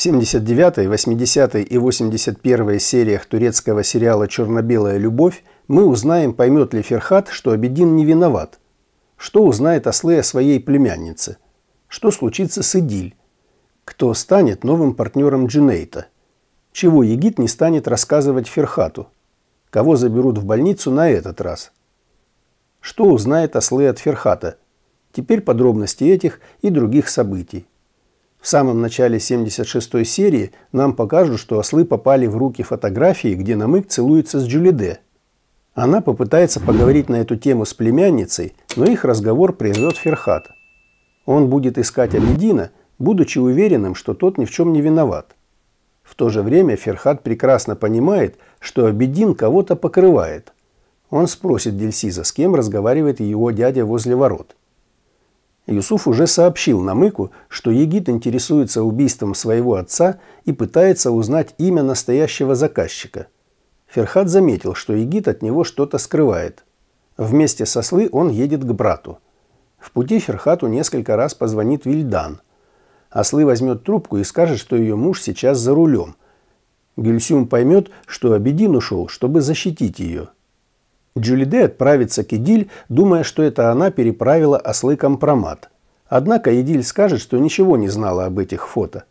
В 79-й, 80-й и 81-й сериях турецкого сериала «Черно-белая любовь» мы узнаем, поймет ли Ферхат, что Абедин не виноват. Что узнает Аслы о своей племяннице? Что случится с Идиль? Кто станет новым партнером Джинейта? Чего Егид не станет рассказывать Ферхату? Кого заберут в больницу на этот раз? Что узнает Аслы от Ферхата? Теперь подробности этих и других событий. В самом начале 76-й серии нам покажут, что ослы попали в руки фотографии, где Намык целуется с Джулиде. Она попытается поговорить на эту тему с племянницей, но их разговор прервет Ферхат. Он будет искать Алидина, будучи уверенным, что тот ни в чем не виноват. В то же время Ферхат прекрасно понимает, что Абедин кого-то покрывает. Он спросит Дельсиза, с кем разговаривает его дядя возле ворот. Юсуф уже сообщил Намыку, что Егит интересуется убийством своего отца и пытается узнать имя настоящего заказчика. Ферхат заметил, что Егит от него что-то скрывает. Вместе со Слы он едет к брату. В пути Ферхату несколько раз позвонит Вильдан. Ослы а возьмет трубку и скажет, что ее муж сейчас за рулем. Гюльсюм поймет, что Абедин ушел, чтобы защитить ее – Джулиде отправится к Идиль, думая, что это она переправила ослы компромат. Однако Идиль скажет, что ничего не знала об этих фото.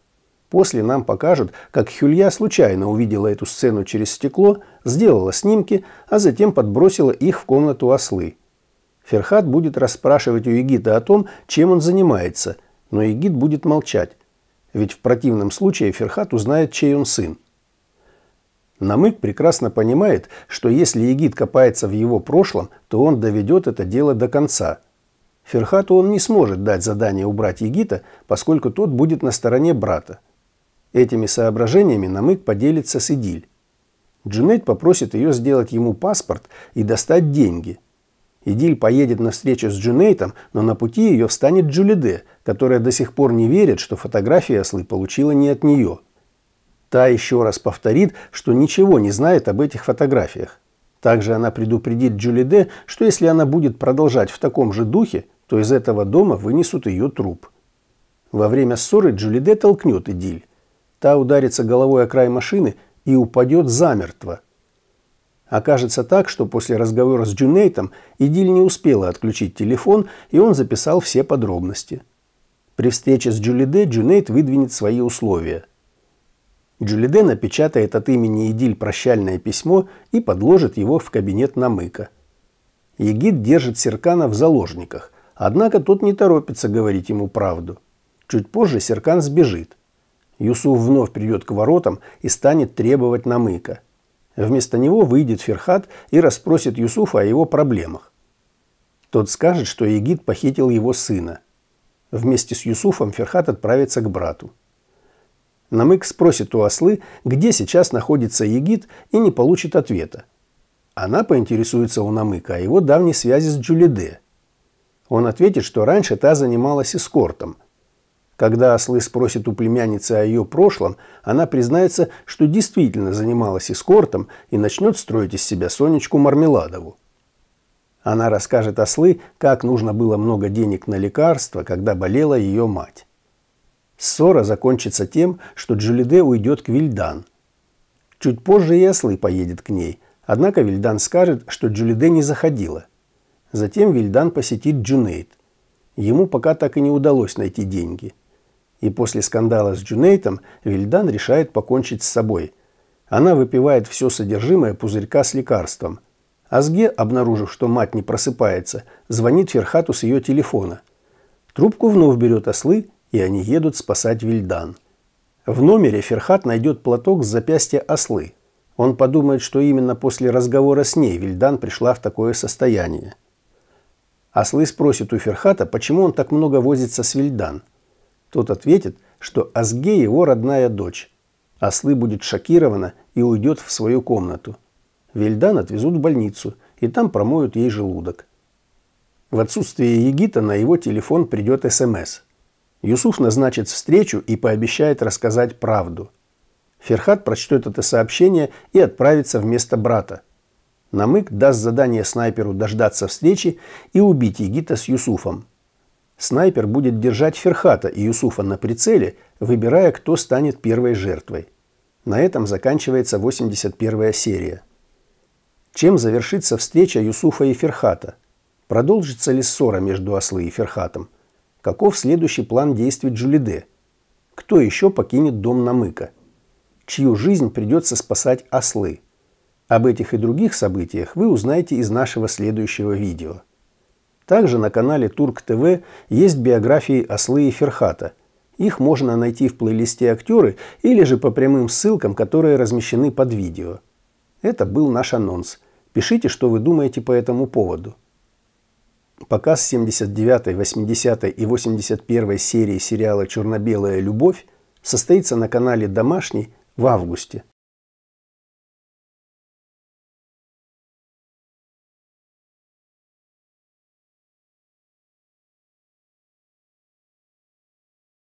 После нам покажут, как Хюлья случайно увидела эту сцену через стекло, сделала снимки, а затем подбросила их в комнату ослы. Ферхат будет расспрашивать у Егита о том, чем он занимается, но Егит будет молчать. Ведь в противном случае Ферхат узнает, чей он сын. Намык прекрасно понимает, что если Егид копается в его прошлом, то он доведет это дело до конца. Ферхату он не сможет дать задание убрать Егита, поскольку тот будет на стороне брата. Этими соображениями Намык поделится с Идиль. Джинет попросит ее сделать ему паспорт и достать деньги. Идиль поедет на встречу с Джунейтом, но на пути ее встанет Джулиде, которая до сих пор не верит, что фотографии ослы получила не от нее – Та еще раз повторит, что ничего не знает об этих фотографиях. Также она предупредит Джули Де, что если она будет продолжать в таком же духе, то из этого дома вынесут ее труп. Во время ссоры Джули Де толкнет Эдиль. Та ударится головой о край машины и упадет замертво. Окажется так, что после разговора с Джунейтом Эдиль не успела отключить телефон, и он записал все подробности. При встрече с Джули Де Джунейт выдвинет свои условия. Джулидена напечатает от имени Идиль прощальное письмо и подложит его в кабинет Намыка. Егид держит Серкана в заложниках, однако тот не торопится говорить ему правду. Чуть позже Серкан сбежит. Юсуф вновь придет к воротам и станет требовать Намыка. Вместо него выйдет Ферхат и расспросит Юсуфа о его проблемах. Тот скажет, что Егид похитил его сына. Вместе с Юсуфом Ферхат отправится к брату. Намык спросит у ослы, где сейчас находится Егид, и не получит ответа. Она поинтересуется у Намыка о его давней связи с Джулиде. Он ответит, что раньше та занималась эскортом. Когда ослы спросят у племянницы о ее прошлом, она признается, что действительно занималась эскортом и начнет строить из себя Сонечку Мармеладову. Она расскажет ослы, как нужно было много денег на лекарства, когда болела ее мать. Ссора закончится тем, что Джулиде уйдет к Вильдан. Чуть позже и Эслый поедет к ней, однако Вильдан скажет, что Джулиде не заходила. Затем Вильдан посетит Джунейт. Ему пока так и не удалось найти деньги. И после скандала с Джунейтом Вильдан решает покончить с собой. Она выпивает все содержимое пузырька с лекарством. Азге, обнаружив, что мать не просыпается, звонит Ферхату с ее телефона. Трубку вновь берет ослы и они едут спасать Вильдан. В номере Ферхат найдет платок с запястья ослы. Он подумает, что именно после разговора с ней Вильдан пришла в такое состояние. Ослы спросит у Ферхата, почему он так много возится с Вильдан. Тот ответит, что Азге его родная дочь. Ослы будет шокирована и уйдет в свою комнату. Вильдан отвезут в больницу, и там промоют ей желудок. В отсутствие Егита на его телефон придет СМС эм – Юсуф назначит встречу и пообещает рассказать правду. Ферхат прочтет это сообщение и отправится вместо брата. Намык даст задание снайперу дождаться встречи и убить Егита с Юсуфом. Снайпер будет держать Ферхата и Юсуфа на прицеле, выбирая, кто станет первой жертвой. На этом заканчивается 81 серия. Чем завершится встреча Юсуфа и Ферхата? Продолжится ли ссора между Ослы и Ферхатом? Каков следующий план действий Джулиде? Кто еще покинет дом Намыка? Чью жизнь придется спасать ослы? Об этих и других событиях вы узнаете из нашего следующего видео. Также на канале Турк ТВ есть биографии Ослы и Ферхата. Их можно найти в плейлисте «Актеры» или же по прямым ссылкам, которые размещены под видео. Это был наш анонс. Пишите, что вы думаете по этому поводу показ 79, й 80 й и 81 й серии сериала «Черно-белая любовь» состоится на канале «Домашний» в августе.